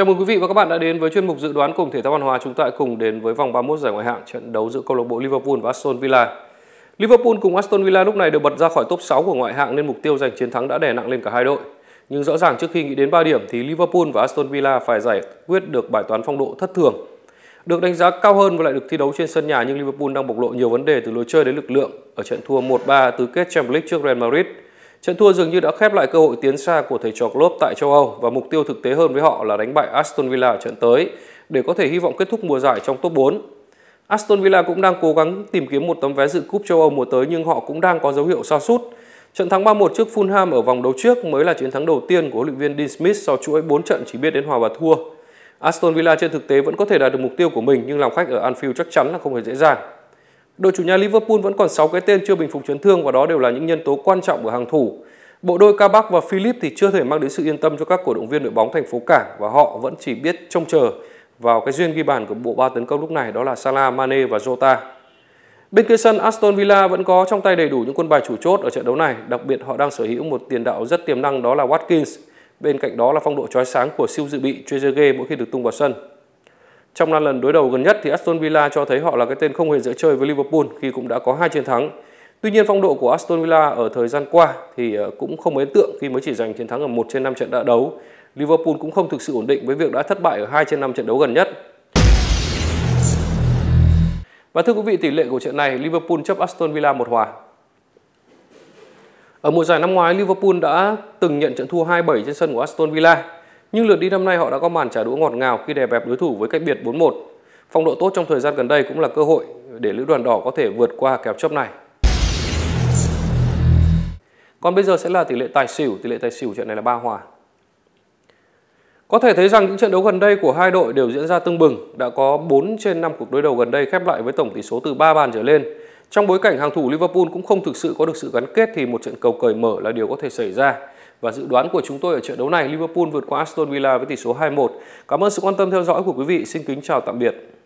Chào mừng quý vị và các bạn đã đến với chuyên mục dự đoán cùng thể thao văn hóa. Chúng ta cùng đến với vòng 31 giải ngoại hạng trận đấu giữa câu lạc bộ Liverpool và Aston Villa. Liverpool cùng Aston Villa lúc này đều bật ra khỏi top 6 của ngoại hạng nên mục tiêu giành chiến thắng đã đè nặng lên cả hai đội. Nhưng rõ ràng trước khi nghĩ đến 3 điểm thì Liverpool và Aston Villa phải giải quyết được bài toán phong độ thất thường. Được đánh giá cao hơn và lại được thi đấu trên sân nhà nhưng Liverpool đang bộc lộ nhiều vấn đề từ lối chơi đến lực lượng ở trận thua 1-3 tứ kết Champions League trước Real Madrid – Trận thua dường như đã khép lại cơ hội tiến xa của thầy trò Klopp tại châu Âu và mục tiêu thực tế hơn với họ là đánh bại Aston Villa ở trận tới để có thể hy vọng kết thúc mùa giải trong top 4. Aston Villa cũng đang cố gắng tìm kiếm một tấm vé dự cúp châu Âu mùa tới nhưng họ cũng đang có dấu hiệu sa sút. Trận thắng 3-1 trước Fulham ở vòng đấu trước mới là chiến thắng đầu tiên của huấn luyện viên Dean Smith sau chuỗi 4 trận chỉ biết đến hòa và thua. Aston Villa trên thực tế vẫn có thể đạt được mục tiêu của mình nhưng làm khách ở Anfield chắc chắn là không hề dễ dàng. Đội chủ nhà Liverpool vẫn còn 6 cái tên chưa bình phục chấn thương và đó đều là những nhân tố quan trọng của hàng thủ. Bộ đôi Kabak và Philip thì chưa thể mang đến sự yên tâm cho các cổ động viên đội bóng thành phố Cảng và họ vẫn chỉ biết trông chờ vào cái duyên ghi bàn của bộ ba tấn công lúc này đó là Salah, Mane và Jota. Bên kia sân, Aston Villa vẫn có trong tay đầy đủ những quân bài chủ chốt ở trận đấu này, đặc biệt họ đang sở hữu một tiền đạo rất tiềm năng đó là Watkins. Bên cạnh đó là phong độ chói sáng của siêu dự bị Trezeguet mỗi khi được tung vào sân. Trong 5 lần đối đầu gần nhất thì Aston Villa cho thấy họ là cái tên không hề dễ chơi với Liverpool khi cũng đã có hai chiến thắng. Tuy nhiên phong độ của Aston Villa ở thời gian qua thì ờ, cũng không ấn tượng khi mới chỉ giành chiến thắng ở 1 trên 5 trận đã đấu. Liverpool cũng không thực sự ổn định với việc đã thất bại ở 2 trên 5 trận đấu gần nhất. Và thưa quý vị, tỷ lệ của trận này Liverpool chấp Aston Villa một hòa. Ở mùa giải năm ngoái, Liverpool đã từng nhận trận thua 2-7 trên sân của Aston Villa. Nhưng lượt đi năm nay họ đã có màn trả đũa ngọt ngào khi đè bẹp đối thủ với cách biệt 4-1. Phong độ tốt trong thời gian gần đây cũng là cơ hội để Lữ đoàn đỏ có thể vượt qua kèo chấp này. Còn bây giờ sẽ là tỷ lệ tài xỉu, tỷ lệ tài xỉu trận này là ba hòa. Có thể thấy rằng những trận đấu gần đây của hai đội đều diễn ra tương bừng, đã có 4 trên 5 cuộc đối đầu gần đây khép lại với tổng tỷ số từ 3 bàn trở lên. Trong bối cảnh hàng thủ Liverpool cũng không thực sự có được sự gắn kết thì một trận cầu cởi mở là điều có thể xảy ra. Và dự đoán của chúng tôi ở trận đấu này, Liverpool vượt qua Aston Villa với tỷ số 2-1. Cảm ơn sự quan tâm theo dõi của quý vị. Xin kính chào tạm biệt.